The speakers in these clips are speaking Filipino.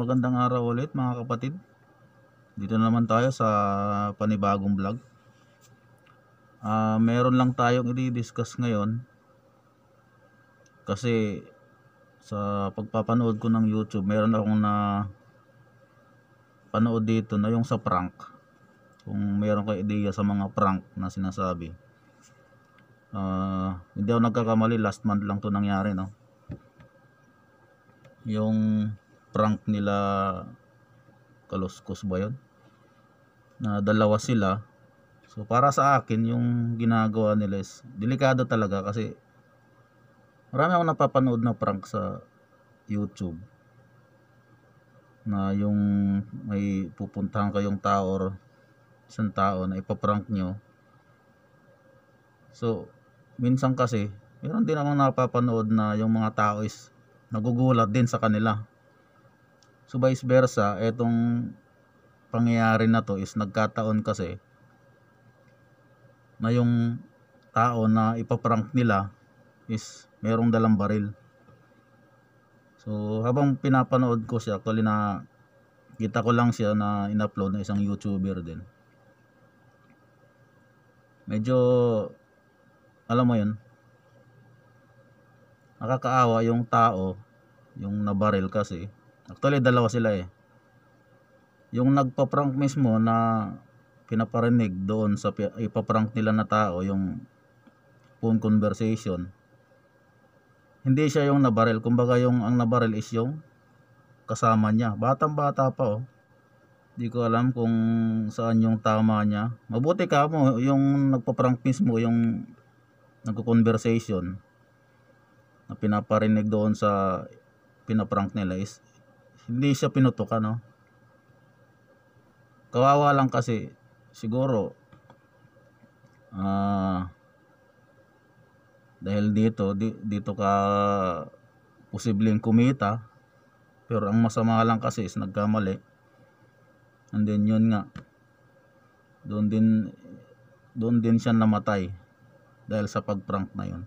magandang araw ulit mga kapatid Dito naman tayo sa panibagong vlog uh, Meron lang tayong i-discuss ngayon Kasi sa pagpapanood ko ng YouTube Meron akong na panood dito na yung sa prank Kung meron kayo ideya sa mga prank na sinasabi uh, Hindi ako nagkakamali last month lang to nangyari no yung prank nila Kaluskos ba yun? Na dalawa sila. So para sa akin yung ginagawa nila is delikado talaga kasi marami akong napapanood na prank sa YouTube na yung may pupuntahan kayong tao or isang tao na ipaprank nyo so minsan kasi meron din akong napapanood na yung mga tao is nagugulat din sa kanila So vice versa, etong pangyayari na to is nagkataon kasi na yung tao na ipaprank nila is merong dalang baril. So habang pinapanood ko siya, actually na kita ko lang siya na in-upload na isang YouTuber din. Medyo alam mo 'yun. Nakakaawa yung tao, yung nabaril kasi Actually, dalawa sila eh. Yung nagpa-prank mismo na pinaparinig doon sa ipaprank nila na tao, yung phone conversation, hindi siya yung nabaril. Kumbaga yung ang nabaril is yung kasama niya. Batang bata pa oh. Hindi ko alam kung saan yung tama niya. Mabuti ka mo yung nagpa-prank mismo yung nagko-conversation na pinaparinig doon sa pinaprank nila is hindi siya pinutukan no kawawa lang kasi siguro ah uh, dahil dito di, dito ka posibleng kumita pero ang masama lang kasi is nagkamali and then yun nga doon din doon din siya namatay dahil sa pagprank na yun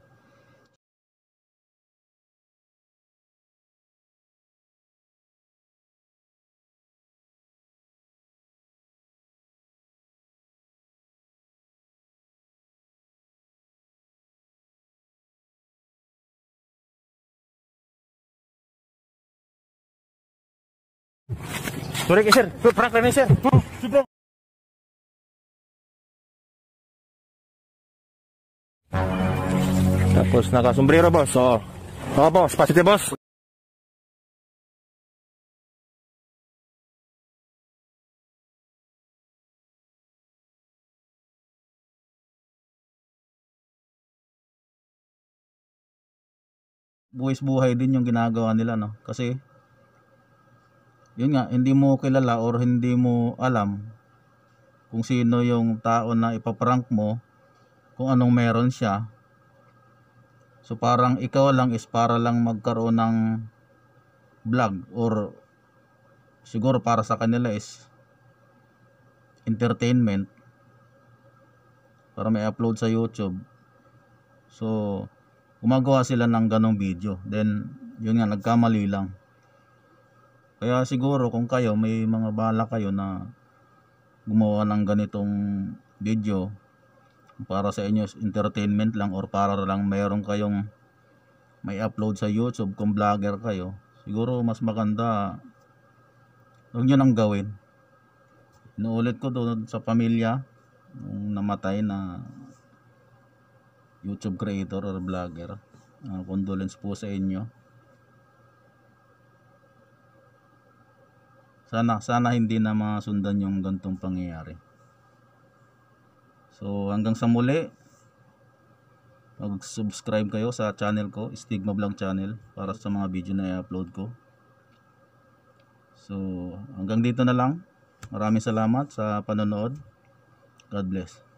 Sorry sir, prank lang sir. Tapos naka nakasombrero boss. Oo. Oh. Oo boss, pasite boss. buwis buhay din yung ginagawa nila no kasi yun nga, hindi mo kilala or hindi mo alam kung sino yung tao na ipaprank mo, kung anong meron siya. So parang ikaw lang is para lang magkaroon ng vlog or siguro para sa kanila is entertainment para may upload sa YouTube. So gumagawa sila ng ganong video. Then yun nga nagkamali lang. Kaya siguro kung kayo may mga bala kayo na gumawa ng ganitong video para sa inyo entertainment lang or para lang mayroon kayong may upload sa YouTube kung vlogger kayo siguro mas maganda huwag nyo nang gawin inuulit ko doon sa pamilya nung namatay na YouTube creator or vlogger uh, condolence po sa inyo sana sana hindi na masundan yung gantong pangyayari so hanggang sa muli mag subscribe kayo sa channel ko stigma vlog channel para sa mga video na i-upload ko so hanggang dito na lang maraming salamat sa panonood God bless